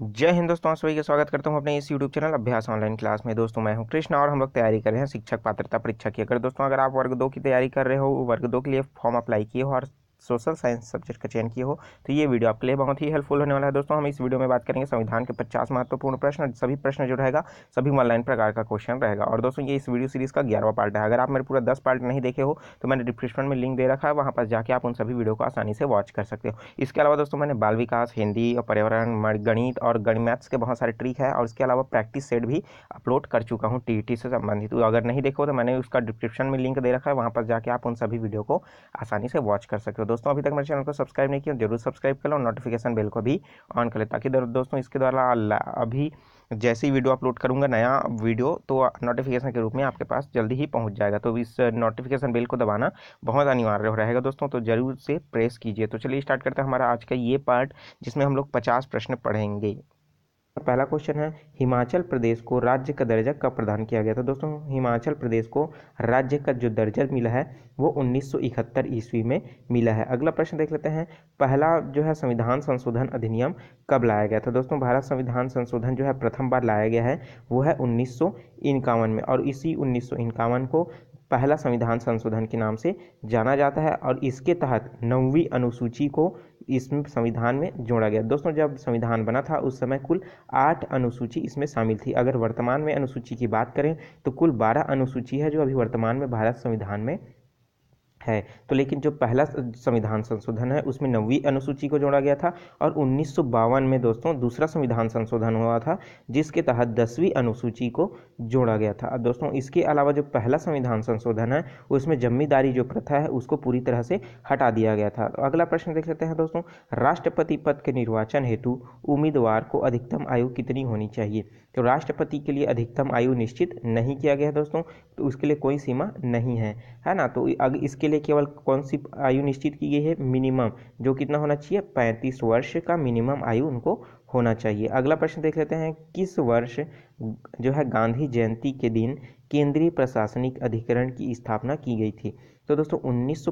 जय हिंद दोस्तों सभी का स्वागत करता हूं अपने इस YouTube channel Abhyas online class में दोस्तों मैं हूं कृष्णा और हम लोग तैयारी कर रहे हैं शिक्षक पात्रता परीक्षा की अगर दोस्तों अगर आप वर्ग दो की तैयारी कर रहे हो वर्ग दो के लिए फॉर्म अप्लाई किए हो और सोशल साइंस सब्जेक्ट का चयन किया हो तो ये वीडियो आपके लिए बहुत ही हेल्पफुल होने वाला है दोस्तों हम इस वीडियो में बात करेंगे संविधान के पचास महत्वपूर्ण प्रश्न सभी प्रश्न जो रहेगा सभी ऑनलाइन प्रकार का क्वेश्चन रहेगा और दोस्तों ये इस वीडियो सीरीज़ का ग्यारहवा पार्ट है अगर आप मेरे पूरा दस पार्ट नहीं देखे हो तो मैंने डिस्क्रिप्शन में लिंक दे रखा है वहाँ पर जाकर आप उन सभी वीडियो को आसानी से वॉच कर सकते हो इसके अलावा दोस्तों मैंने बाल विकास हिंदी और पर्यावरण गणित और गणित मैथ्स के बहुत सारे ट्रिक है और इसके अलावा प्रैक्टिस सेट भी अपलोड कर चुका हूँ टी e से संबंधित तो अगर नहीं देखो तो मैंने उसका डिस्क्रिप्शन में लिंक दे रखा है वहाँ पर जाकर आप उन सभी वीडियो को आसानी से वॉच कर सकते हो दोस्तों अभी तक मेरे चैनल को सब्सक्राइब नहीं किया जरूर सब्सक्राइब कर लो नोटिफिकेशन बेल को भी ऑन कर ले ताकि दोस्तों इसके द्वारा अभी जैसे ही वीडियो अपलोड करूँगा नया वीडियो तो नोटिफिकेशन के रूप में आपके पास जल्दी ही पहुँच जाएगा तो इस नोटिफिकेशन बेल को दबाना बहुत अनिवार्य रहेगा दोस्तों तो ज़रूर से प्रेस कीजिए तो चलिए स्टार्ट करते हैं हमारा आज का ये पार्ट जिसमें हम लोग पचास प्रश्न पढ़ेंगे पहला क्वेश्चन है हिमाचल प्रदेश को राज्य का दर्जा कब प्रदान किया गया था दोस्तों हिमाचल प्रदेश को राज्य का जो दर्जा मिला है वो 1971 ईस्वी में मिला है अगला प्रश्न देख लेते हैं पहला जो है संविधान संशोधन अधिनियम कब लाया गया था दोस्तों भारत संविधान संशोधन जो है प्रथम बार लाया गया है वो है उन्नीस में और इसी उन्नीस को पहला संविधान संशोधन के नाम से जाना जाता है और इसके तहत नौवीं अनुसूची को इसमें संविधान में जोड़ा गया दोस्तों जब संविधान बना था उस समय कुल आठ अनुसूची इसमें शामिल थी अगर वर्तमान में अनुसूची की बात करें तो कुल बारह अनुसूची है जो अभी वर्तमान में भारत संविधान में है तो लेकिन जो पहला संविधान संशोधन है उसमें नवी अनुसूची को जोड़ा गया था और उन्नीस में दोस्तों दूसरा संविधान संशोधन हुआ था जिसके तहत दसवीं अनुसूची को जोड़ा गया था अब दोस्तों इसके अलावा जो पहला संविधान संशोधन है उसमें जमींदारी जो प्रथा है उसको पूरी तरह से हटा दिया गया था तो अगला प्रश्न देख लेते हैं दोस्तों राष्ट्रपति पद के निर्वाचन हेतु उम्मीदवार को अधिकतम आयु कितनी होनी चाहिए तो राष्ट्रपति के लिए अधिकतम आयु निश्चित नहीं किया गया है दोस्तों तो उसके लिए कोई सीमा नहीं है है ना तो अगर इसके लिए केवल कौन सी आयु निश्चित की गई है मिनिमम जो कितना होना चाहिए पैंतीस वर्ष का मिनिमम आयु उनको होना चाहिए अगला प्रश्न देख लेते हैं किस वर्ष जो है गांधी जयंती के दिन केंद्रीय प्रशासनिक अधिकरण की स्थापना की गई थी तो दोस्तों उन्नीस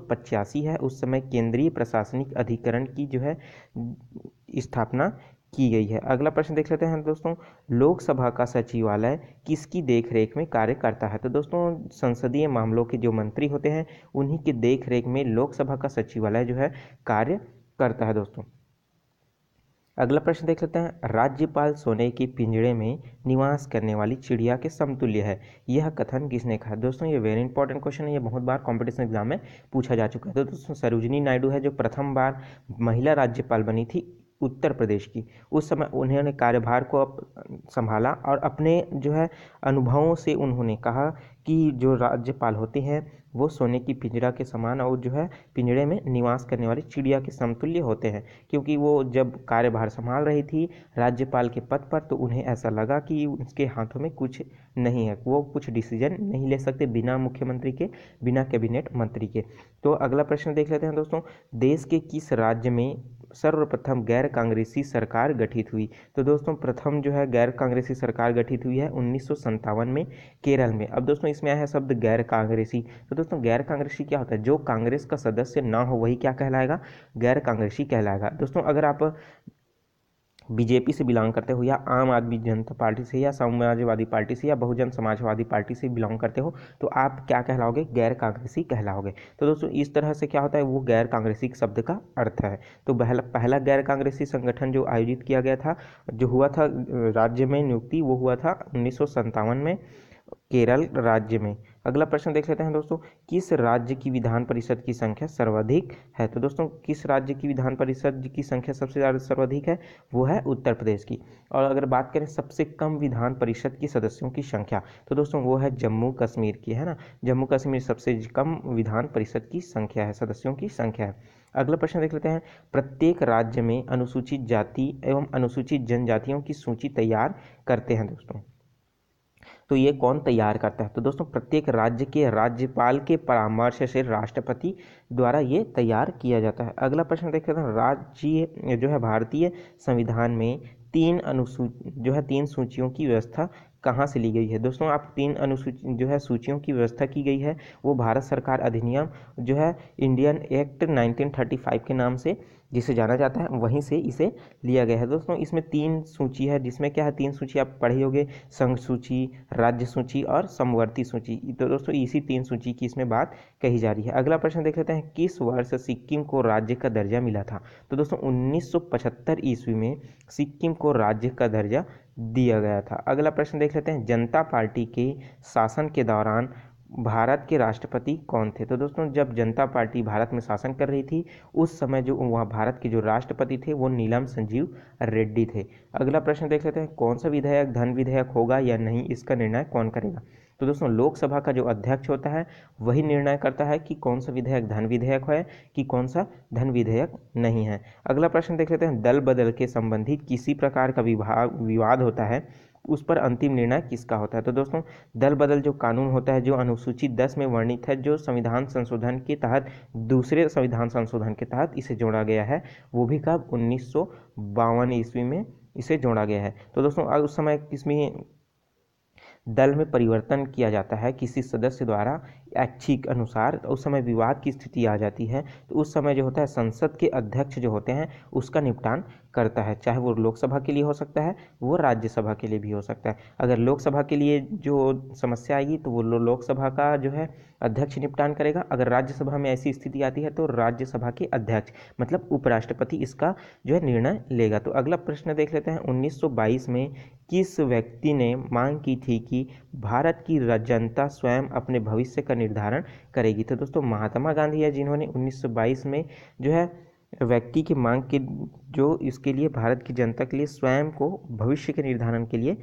है उस समय केंद्रीय प्रशासनिक अधिकरण की जो है स्थापना की गई है अगला प्रश्न देख लेते हैं दोस्तों लोकसभा का सचिवालय किसकी देखरेख में कार्य करता है तो दोस्तों संसदीय मामलों के जो मंत्री होते हैं उन्हीं की देखरेख में लोकसभा का सचिवालय जो है कार्य करता है दोस्तों अगला प्रश्न देख लेते हैं राज्यपाल सोने के पिंजड़े में निवास करने वाली चिड़िया के समतुल्य है यह कथन किसने कहा दोस्तों ये वेरी इंपॉर्टेंट क्वेश्चन है ये बहुत बार कॉम्पिटिशन एग्जाम में पूछा जा चुका है तो दोस्तों सरोजनी नायडू है जो प्रथम बार महिला राज्यपाल बनी थी उत्तर प्रदेश की उस समय उन्होंने कार्यभार को संभाला और अपने जो है अनुभवों से उन्होंने कहा कि जो राज्यपाल होते हैं वो सोने की पिंजरा के समान और जो है पिंजरे में निवास करने वाली चिड़िया के समतुल्य होते हैं क्योंकि वो जब कार्यभार संभाल रही थी राज्यपाल के पद पर तो उन्हें ऐसा लगा कि उनके हाथों में कुछ नहीं है वो कुछ डिसीजन नहीं ले सकते बिना मुख्यमंत्री के बिना कैबिनेट मंत्री के तो अगला प्रश्न देख लेते हैं दोस्तों देश के किस राज्य में सर्वप्रथम गैर कांग्रेसी सरकार गठित हुई तो दोस्तों प्रथम जो है गैर कांग्रेसी सरकार गठित हुई है उन्नीस में केरल में अब दोस्तों इसमें आया है शब्द गैर कांग्रेसी तो दोस्तों गैर कांग्रेसी क्या होता है जो कांग्रेस का सदस्य ना हो वही क्या कहलाएगा गैर कांग्रेसी कहलाएगा दोस्तों अगर आप बीजेपी से बिलोंग करते हो या आम आदमी जनता पार्टी से या समाजवादी पार्टी से या बहुजन समाजवादी पार्टी से बिलोंग करते हो तो आप क्या कहलाओगे गैर कांग्रेसी कहलाओगे तो दोस्तों इस तरह से क्या होता है वो गैर कांग्रेसी शब्द का अर्थ है तो पहला पहला गैर कांग्रेसी संगठन जो आयोजित किया गया था जो हुआ था राज्य में नियुक्ति वो हुआ था उन्नीस में केरल राज्य में अगला प्रश्न देख लेते हैं दोस्तों किस राज्य की विधान परिषद की संख्या सर्वाधिक है तो दोस्तों किस राज्य की विधान परिषद की संख्या सबसे ज़्यादा सर्वाधिक है वो है उत्तर प्रदेश की और अगर बात करें सबसे कम विधान परिषद की सदस्यों की संख्या तो दोस्तों वो है जम्मू कश्मीर की है ना जम्मू कश्मीर सबसे कम विधान परिषद की संख्या है सदस्यों की संख्या है अगला प्रश्न देख लेते हैं प्रत्येक राज्य में अनुसूचित जाति एवं अनुसूचित जनजातियों की सूची तैयार करते हैं दोस्तों तो ये कौन तैयार करता है तो दोस्तों प्रत्येक राज्य के राज्यपाल के परामर्श से राष्ट्रपति द्वारा ये तैयार किया जाता है अगला प्रश्न देखते हैं राज्य जो है भारतीय संविधान में तीन अनुसू जो है तीन सूचियों की व्यवस्था कहाँ से ली गई है दोस्तों आप तीन अनुसूची जो है सूचियों की व्यवस्था की गई है वो भारत सरकार अधिनियम जो है इंडियन एक्ट 1935 के नाम से जिसे जाना जाता है वहीं से इसे लिया गया है दोस्तों इसमें तीन सूची है जिसमें क्या है तीन सूची आप पढ़े होगे संघ सूची राज्य सूची और समवर्ती सूची तो दोस्तों इसी तीन सूची की इसमें बात कही जा रही है अगला प्रश्न देख लेते हैं किस वर्ष सिक्किम को राज्य का दर्जा मिला था तो दोस्तों उन्नीस ईस्वी में सिक्किम को राज्य का दर्जा दिया गया था अगला प्रश्न देख लेते हैं जनता पार्टी के शासन के दौरान भारत के राष्ट्रपति कौन थे तो दोस्तों जब जनता पार्टी भारत में शासन कर रही थी उस समय जो वहाँ भारत के जो राष्ट्रपति थे वो नीलम संजीव रेड्डी थे अगला प्रश्न देख लेते हैं कौन सा विधेयक धन विधेयक होगा या नहीं इसका निर्णय कौन करेगा तो दोस्तों लोकसभा का जो अध्यक्ष होता है वही निर्णय करता है कि कौन सा विधेयक धन विधेयक है कि कौन सा धन विधेयक नहीं है अगला प्रश्न देख लेते हैं दल बदल के संबंधित किसी प्रकार का विभाग विवाद होता है उस पर अंतिम निर्णय किसका होता है तो दोस्तों दल बदल जो कानून होता है जो अनुसूचित दस में वर्णित है जो संविधान संशोधन के तहत दूसरे संविधान संशोधन के तहत इसे जोड़ा गया है वो भी कब उन्नीस ईस्वी में इसे जोड़ा गया है तो दोस्तों उस समय किसमें दल में परिवर्तन किया जाता है किसी सदस्य द्वारा ऐच्छिक अनुसार तो उस समय विवाद की स्थिति आ जाती है तो उस समय जो होता है संसद के अध्यक्ष जो होते हैं उसका निपटान करता है चाहे वो लोकसभा के लिए हो सकता है वो राज्यसभा के लिए भी हो सकता है अगर लोकसभा के लिए जो समस्या आएगी तो वो लोकसभा का जो है अध्यक्ष निपटान करेगा अगर राज्यसभा में ऐसी स्थिति आती है तो राज्यसभा के अध्यक्ष मतलब उपराष्ट्रपति इसका जो है निर्णय लेगा तो अगला प्रश्न देख लेते हैं 1922 में किस व्यक्ति ने मांग की थी कि भारत की जनता स्वयं अपने भविष्य का निर्धारण करेगी तो दोस्तों महात्मा गांधी है जिन्होंने 1922 में जो है व्यक्ति की मांग के जो इसके लिए भारत की जनता के लिए स्वयं को भविष्य के निर्धारण के लिए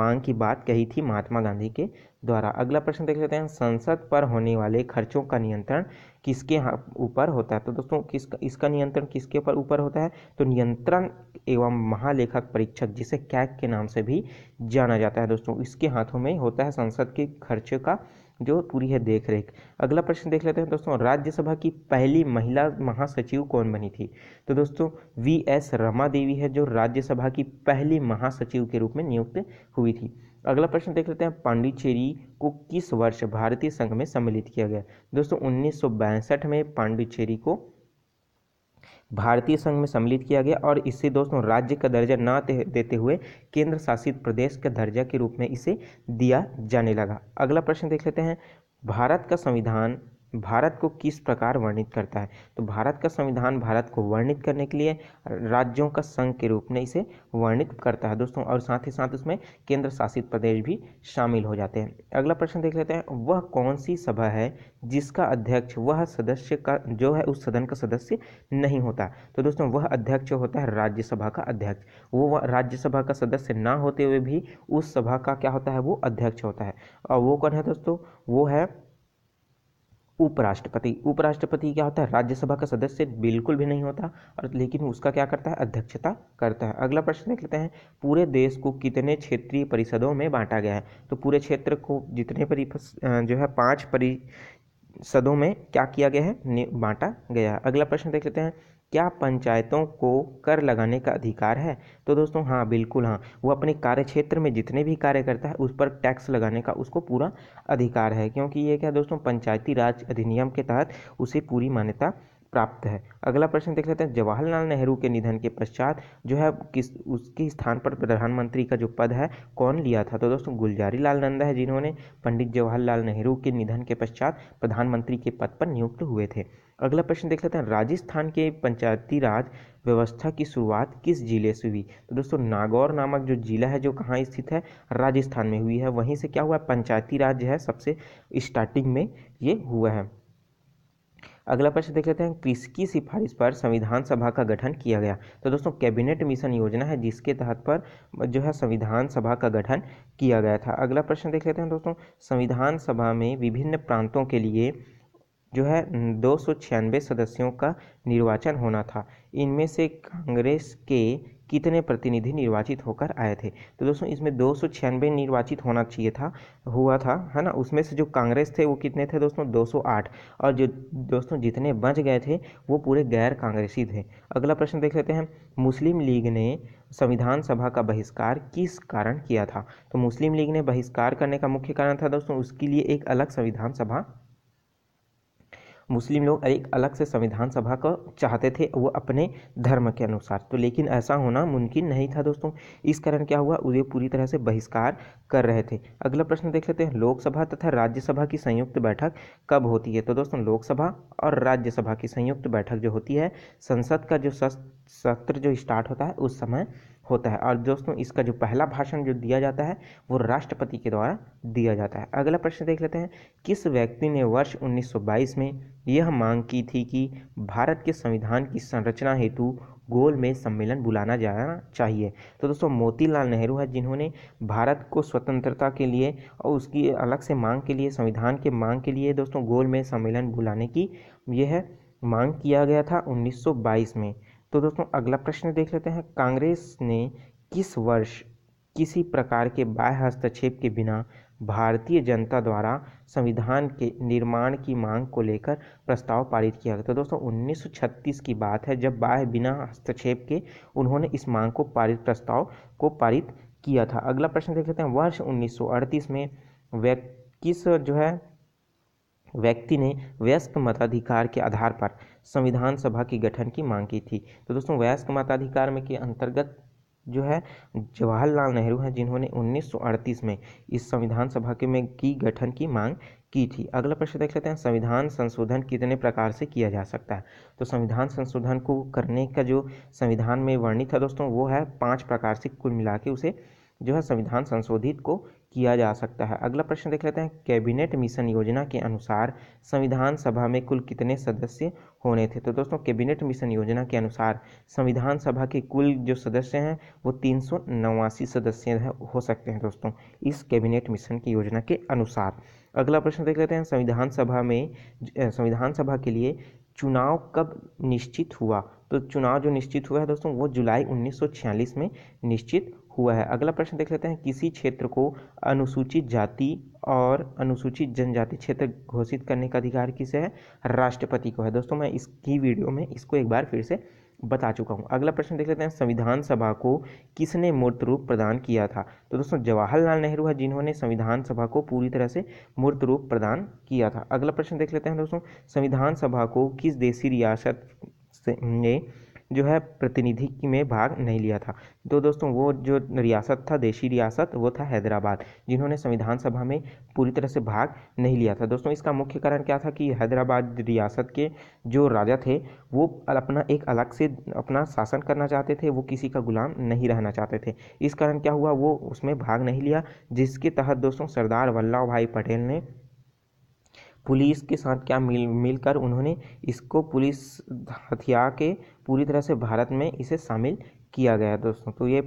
मांग की बात कही थी महात्मा गांधी के द्वारा अगला प्रश्न देख लेते हैं संसद पर होने वाले खर्चों का नियंत्रण किसके ऊपर होता है तो दोस्तों किस इसका नियंत्रण किसके ऊपर ऊपर होता है तो नियंत्रण एवं महालेखक परीक्षक जिसे कैक के नाम से भी जाना जाता है दोस्तों इसके हाथों में होता है संसद के खर्चे का जो पूरी है देख रेख अगला प्रश्न देख लेते हैं दोस्तों राज्यसभा की पहली महिला महासचिव कौन बनी थी तो दोस्तों वी एस रमा देवी है जो राज्यसभा की पहली महासचिव के रूप में नियुक्त हुई थी अगला प्रश्न देख लेते हैं पांडिचेरी को किस वर्ष भारतीय संघ में सम्मिलित किया गया दोस्तों उन्नीस में पांडिचेरी को भारतीय संघ में सम्मिलित किया गया और इससे दोस्तों राज्य का दर्जा ना देते हुए केंद्र शासित प्रदेश का दर्जा के रूप में इसे दिया जाने लगा अगला प्रश्न देख लेते हैं भारत का संविधान भारत को किस प्रकार वर्णित करता है तो भारत का संविधान भारत को वर्णित करने के लिए राज्यों का संघ के रूप में इसे वर्णित करता है दोस्तों और साथ ही साथ उसमें केंद्र शासित प्रदेश भी शामिल हो जाते हैं अगला प्रश्न देख लेते हैं वह कौन सी सभा है जिसका अध्यक्ष वह सदस्य का जो है उस सदन का सदस्य नहीं होता तो दोस्तों वह अध्यक्ष होता है राज्यसभा का अध्यक्ष वो राज्यसभा का सदस्य ना होते हुए भी उस सभा का क्या होता है वो अध्यक्ष होता है और वो कौन है दोस्तों वो है उपराष्ट्रपति उपराष्ट्रपति क्या होता है राज्यसभा का सदस्य बिल्कुल भी नहीं होता और लेकिन उसका क्या करता है अध्यक्षता करता है अगला प्रश्न देख लेते हैं पूरे देश को कितने क्षेत्रीय परिषदों में बांटा गया है तो पूरे क्षेत्र को जितने परि जो है पाँच परिषदों में क्या किया गया है बांटा गया है अगला प्रश्न देख लेते हैं क्या पंचायतों को कर लगाने का अधिकार है तो दोस्तों हाँ बिल्कुल हाँ वो अपने कार्य क्षेत्र में जितने भी कार्य करता है उस पर टैक्स लगाने का उसको पूरा अधिकार है क्योंकि ये क्या दोस्तों पंचायती राज अधिनियम के तहत उसे पूरी मान्यता प्राप्त है अगला प्रश्न देख लेते हैं जवाहरलाल नेहरू के निधन के पश्चात जो है किस उसके स्थान पर प्रधानमंत्री का जो पद है कौन लिया था तो दोस्तों गुलजारी लाल नंदा है जिन्होंने पंडित जवाहरलाल नेहरू के निधन के पश्चात प्रधानमंत्री के पद पर नियुक्त हुए थे अगला प्रश्न देख लेते हैं राजस्थान के पंचायती राज व्यवस्था की शुरुआत किस जिले से हुई तो दोस्तों नागौर नामक जो जिला है जो कहाँ स्थित है राजस्थान में हुई है वहीं से क्या हुआ पंचायती राज है सबसे स्टार्टिंग में ये हुआ है अगला प्रश्न देख लेते हैं किसकी सिफारिश पर संविधान सभा का गठन किया गया तो दोस्तों कैबिनेट मिशन योजना है जिसके तहत पर जो है संविधान सभा का गठन किया गया था अगला प्रश्न देख लेते हैं दोस्तों संविधान सभा में विभिन्न प्रांतों के लिए जो है दो सौ सदस्यों का निर्वाचन होना था इनमें से कांग्रेस के कितने प्रतिनिधि निर्वाचित होकर आए थे तो दोस्तों इसमें दो सौ छियानवे निर्वाचित होना चाहिए था हुआ था है ना उसमें से जो कांग्रेस थे वो कितने थे दोस्तों 208 और जो दोस्तों जितने बच गए थे वो पूरे गैर कांग्रेसी थे अगला प्रश्न देख लेते हैं मुस्लिम लीग ने संविधान सभा का बहिष्कार किस कारण किया था तो मुस्लिम लीग ने बहिष्कार करने का मुख्य कारण था दोस्तों उसके लिए एक अलग संविधान सभा मुस्लिम लोग एक अलग से संविधान सभा को चाहते थे वो अपने धर्म के अनुसार तो लेकिन ऐसा होना मुमकिन नहीं था दोस्तों इस कारण क्या हुआ वे पूरी तरह से बहिष्कार कर रहे थे अगला प्रश्न देख लेते हैं लोकसभा तथा राज्यसभा की संयुक्त बैठक कब होती है तो दोस्तों लोकसभा और राज्यसभा की संयुक्त बैठक जो होती है संसद का जो सत्र जो स्टार्ट होता है उस समय होता है और दोस्तों इसका जो पहला भाषण जो दिया जाता है वो राष्ट्रपति के द्वारा दिया जाता है अगला प्रश्न देख लेते हैं किस व्यक्ति ने वर्ष 1922 में यह मांग की थी कि भारत के संविधान की संरचना हेतु गोल में सम्मेलन बुलाना जाना चाहिए तो दोस्तों मोतीलाल नेहरू है जिन्होंने भारत को स्वतंत्रता के लिए और उसकी अलग से मांग के लिए संविधान के मांग के लिए दोस्तों गोल में सम्मेलन बुलाने की यह मांग किया गया था 1922 में तो दोस्तों अगला प्रश्न देख लेते हैं कांग्रेस ने किस वर्ष किसी प्रकार के बाह्य हस्तक्षेप के बिना भारतीय जनता द्वारा संविधान के निर्माण की मांग को लेकर प्रस्ताव पारित किया गया तो दोस्तों 1936 की बात है जब बाह्य बिना हस्तक्षेप के उन्होंने इस मांग को पारित प्रस्ताव को पारित किया था अगला प्रश्न देख लेते हैं वर्ष 1938 में व्यक्ति किस जो है व्यक्ति ने वयस्क मताधिकार के आधार पर संविधान सभा के गठन की मांग की थी तो दोस्तों वयस्क मताधिकार में के अंतर्गत जो है जवाहरलाल नेहरू हैं जिन्होंने 1938 में इस संविधान सभा के में की गठन की मांग की थी अगला प्रश्न देख लेते हैं संविधान संशोधन कितने प्रकार से किया जा सकता है तो संविधान संशोधन को करने का जो संविधान में वर्णित है दोस्तों वो है पाँच प्रकार से कुल मिला के उसे जो है संविधान संशोधित को किया जा सकता है अगला प्रश्न देख लेते हैं कैबिनेट मिशन योजना के अनुसार संविधान सभा में कुल कितने सदस्य होने थे तो दोस्तों कैबिनेट मिशन योजना के अनुसार संविधान सभा के कुल जो सदस्य हैं वो तीन सौ नवासी सदस्य हो सकते हैं दोस्तों इस कैबिनेट मिशन की योजना के अनुसार अगला प्रश्न देख लेते हैं संविधान सभा में संविधान सभा के लिए चुनाव कब निश्चित हुआ तो चुनाव जो निश्चित हुआ है दोस्तों वो जुलाई 1946 में निश्चित हुआ है अगला प्रश्न देख लेते हैं किसी क्षेत्र को अनुसूचित जाति और अनुसूचित जनजाति क्षेत्र घोषित करने का अधिकार किसे है राष्ट्रपति को है दोस्तों मैं इसकी वीडियो में इसको एक बार फिर से बता चुका हूँ अगला प्रश्न देख लेते हैं संविधान सभा को किसने मूर्त रूप प्रदान किया था तो दोस्तों जवाहरलाल नेहरू है जिन्होंने संविधान सभा को पूरी तरह से मूर्त रूप प्रदान किया था अगला प्रश्न देख लेते हैं दोस्तों संविधान सभा को किस देशी रियासत ने जो है प्रतिनिधि में भाग नहीं लिया था तो दोस्तों वो जो रियासत था देशी रियासत वो था हैदराबाद जिन्होंने संविधान सभा में पूरी तरह से भाग नहीं लिया था दोस्तों इसका मुख्य कारण क्या था कि हैदराबाद रियासत के जो राजा थे वो अपना एक अलग से अपना शासन करना चाहते थे वो किसी का गुलाम नहीं रहना चाहते थे इस कारण क्या हुआ वो उसमें भाग नहीं लिया जिसके तहत दोस्तों सरदार वल्लभ भाई पटेल ने पुलिस के साथ क्या मिल मिलकर उन्होंने इसको पुलिस हथियार के पूरी तरह से भारत में इसे शामिल किया गया दोस्तों तो ये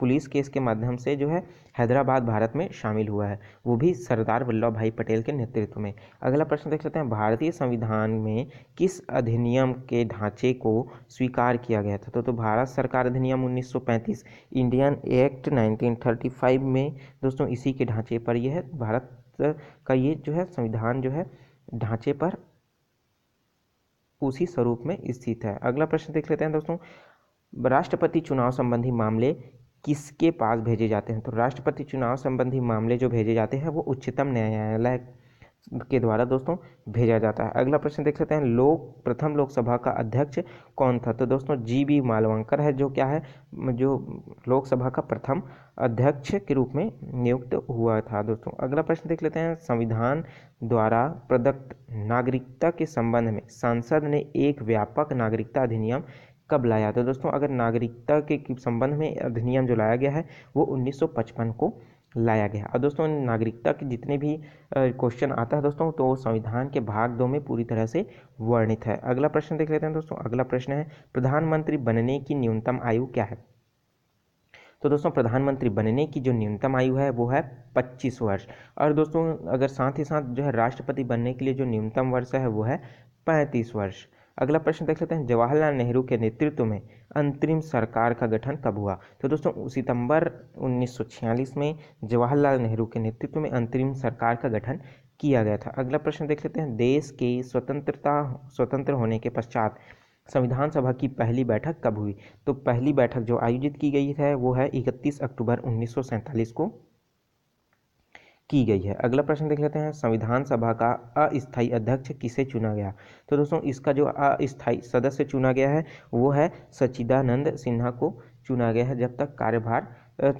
पुलिस केस के माध्यम से जो है हैदराबाद भारत में शामिल हुआ है वो भी सरदार वल्लभ भाई पटेल के नेतृत्व में अगला प्रश्न देख सकते हैं भारतीय संविधान में किस अधिनियम के ढांचे को स्वीकार किया गया था तो, तो भारत सरकार अधिनियम 1935 इंडियन एक्ट 1935 में दोस्तों इसी के ढांचे पर यह भारत का ये जो है संविधान जो है ढांचे पर उसी स्वरूप में स्थित है अगला प्रश्न देख लेते हैं दोस्तों राष्ट्रपति चुनाव संबंधी मामले किसके पास भेजे जाते हैं तो राष्ट्रपति चुनाव संबंधी मामले जो भेजे जाते हैं वो उच्चतम न्यायालय के द्वारा दोस्तों भेजा जाता है अगला प्रश्न देख लेते हैं लोक प्रथम लोकसभा का अध्यक्ष कौन था तो दोस्तों जी बी मालवंकर है जो क्या है जो लोकसभा का प्रथम अध्यक्ष के रूप में नियुक्त हुआ था दोस्तों अगला प्रश्न देख लेते हैं संविधान द्वारा प्रदत्त नागरिकता के संबंध में संसद ने एक व्यापक नागरिकता अधिनियम कब लाया तो दोस्तों अगर नागरिकता के संबंध में अधिनियम जो लाया गया है वो 1955 को लाया गया और दोस्तों नागरिकता के जितने भी क्वेश्चन आता है दोस्तों तो संविधान के भाग दो में पूरी तरह से वर्णित है अगला प्रश्न देख लेते हैं दोस्तों अगला प्रश्न है प्रधानमंत्री बनने की न्यूनतम आयु क्या है तो दोस्तों प्रधानमंत्री बनने की जो न्यूनतम आयु है वो है पच्चीस वर्ष और दोस्तों अगर साथ ही साथ जो है राष्ट्रपति बनने के लिए जो न्यूनतम वर्ष है वो है पैंतीस वर्ष अगला प्रश्न देख लेते हैं जवाहरलाल नेहरू के नेतृत्व में अंतरिम सरकार का गठन कब हुआ तो दोस्तों सितंबर 1946 में जवाहरलाल नेहरू के नेतृत्व में अंतरिम सरकार का गठन किया गया था अगला प्रश्न देख लेते हैं देश के स्वतंत्रता स्वतंत्र होने के पश्चात संविधान सभा की पहली बैठक कब हुई तो पहली बैठक जो आयोजित की गई है वो है इकतीस अक्टूबर उन्नीस को की गई है अगला प्रश्न देख लेते हैं संविधान सभा का अस्थायी अध्यक्ष किसे चुना गया तो दोस्तों इसका जो अस्थायी सदस्य चुना गया है वो है सच्चिदानंद सिन्हा को चुना गया है जब तक कार्यभार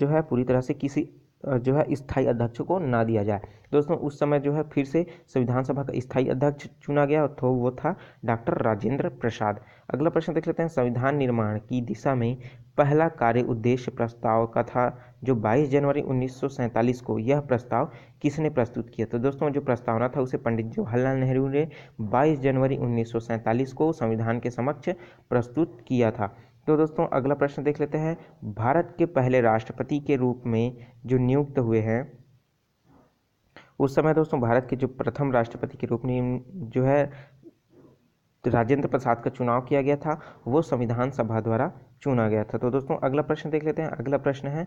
जो है पूरी तरह से किसी जो है स्थायी अध्यक्ष को ना दिया जाए दोस्तों उस समय जो है फिर से संविधान सभा का स्थायी अध्यक्ष चुना गया तो वो था डॉक्टर राजेंद्र प्रसाद अगला प्रश्न देख लेते हैं संविधान निर्माण की दिशा में पहला कार्य उद्देश्य प्रस्ताव का था जो 22 जनवरी उन्नीस को यह प्रस्ताव किसने प्रस्तुत किया तो दोस्तों जो प्रस्तावना था उसे पंडित जवाहरलाल नेहरू ने 22 जनवरी उन्नीस को संविधान के समक्ष प्रस्तुत किया था तो दोस्तों अगला प्रश्न देख लेते हैं भारत के पहले राष्ट्रपति के रूप में जो नियुक्त हुए हैं उस समय दोस्तों भारत के जो प्रथम राष्ट्रपति के रूप में जो है राजेंद्र प्रसाद का चुनाव किया गया था वो संविधान सभा द्वारा चुना गया था तो दोस्तों अगला प्रश्न देख लेते हैं अगला प्रश्न है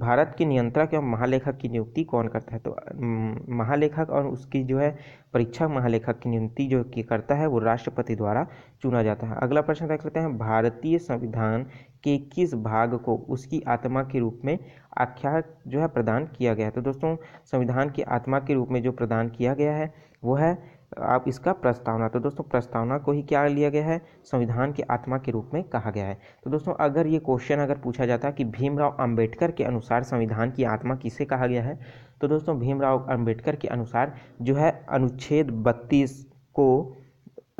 भारत की नियंत्रक एवं महालेखक की नियुक्ति कौन करता है तो महालेखक और उसकी जो है परीक्षा महालेखक की नियुक्ति जो की करता है वो राष्ट्रपति द्वारा चुना जाता है अगला प्रश्न देख लेते हैं भारतीय संविधान के किस भाग को उसकी आत्मा के रूप में आख्या जो है प्रदान किया गया है तो दोस्तों संविधान की आत्मा के रूप में जो प्रदान किया गया है वो है आप इसका प्रस्तावना तो दोस्तों प्रस्तावना को ही क्या लिया गया है संविधान की आत्मा के रूप में कहा गया है तो दोस्तों अगर ये क्वेश्चन अगर पूछा जाता कि भीमराव अंबेडकर के अनुसार संविधान की आत्मा किसे कहा गया है तो दोस्तों भीमराव अंबेडकर के अनुसार जो है अनुच्छेद बत्तीस को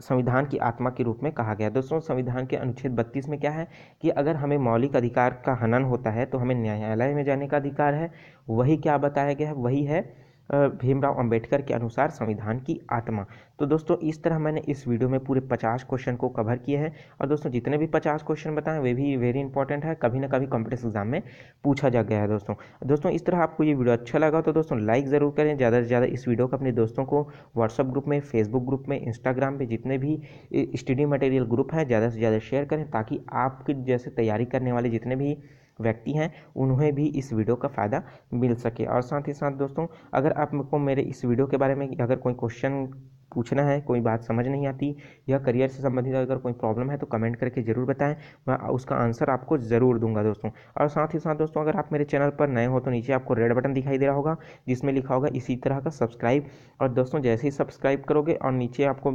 संविधान की आत्मा के रूप में कहा गया दोस्तों संविधान के अनुच्छेद बत्तीस में क्या है कि अगर हमें मौलिक अधिकार का हनन होता है तो हमें न्यायालय में जाने का अधिकार है वही क्या बताया गया है वही है भीमराव अंबेडकर के अनुसार संविधान की आत्मा तो दोस्तों इस तरह मैंने इस वीडियो में पूरे पचास क्वेश्चन को कवर किया है और दोस्तों जितने भी पचास क्वेश्चन बताएं वे भी वेरी इंपॉर्टेंट है कभी ना कभी कॉम्पिटेटिव एग्जाम में पूछा जा गया है दोस्तों दोस्तों इस तरह आपको ये वीडियो अच्छा लगा तो दोस्तों लाइक ज़रूर करें ज़्यादा से ज़्यादा इस वीडियो को अपने दोस्तों को व्हाट्सअप ग्रुप में फेसबुक ग्रुप में इंस्टाग्राम पर जितने भी स्टडी मटेरियल ग्रुप हैं ज़्यादा से ज़्यादा शेयर करें ताकि आपकी जैसे तैयारी करने वाले जितने भी व्यक्ति हैं उन्हें भी इस वीडियो का फ़ायदा मिल सके और साथ ही साथ दोस्तों अगर आपको मेरे इस वीडियो के बारे में अगर कोई क्वेश्चन पूछना है कोई बात समझ नहीं आती या करियर से संबंधित अगर कोई प्रॉब्लम है तो कमेंट करके ज़रूर बताएं मैं उसका आंसर आपको ज़रूर दूंगा दोस्तों और साथ ही साथ दोस्तों अगर आप मेरे चैनल पर नए हो तो नीचे आपको रेड बटन दिखाई दे रहा होगा जिसमें लिखा होगा इसी तरह का सब्सक्राइब और दोस्तों जैसे ही सब्सक्राइब करोगे और नीचे आपको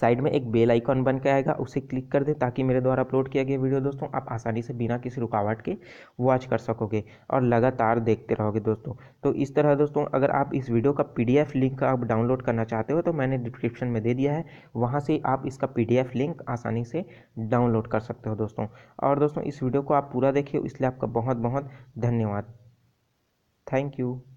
साइड में एक बेल आइकॉन बन के आएगा उसे क्लिक कर दें ताकि मेरे द्वारा अपलोड किया गया वीडियो दोस्तों आप आसानी से बिना किसी रुकावट के वॉच कर सकोगे और लगातार देखते रहोगे दोस्तों तो इस तरह दोस्तों अगर आप इस वीडियो का पी लिंक आप डाउनलोड करना चाहते हो तो मैंने डिस्क्रिप्शन में दे दिया है वहाँ से आप इसका पी लिंक आसानी से डाउनलोड कर सकते हो दोस्तों और दोस्तों इस वीडियो को आप पूरा देखिए इसलिए आपका बहुत बहुत धन्यवाद थैंक यू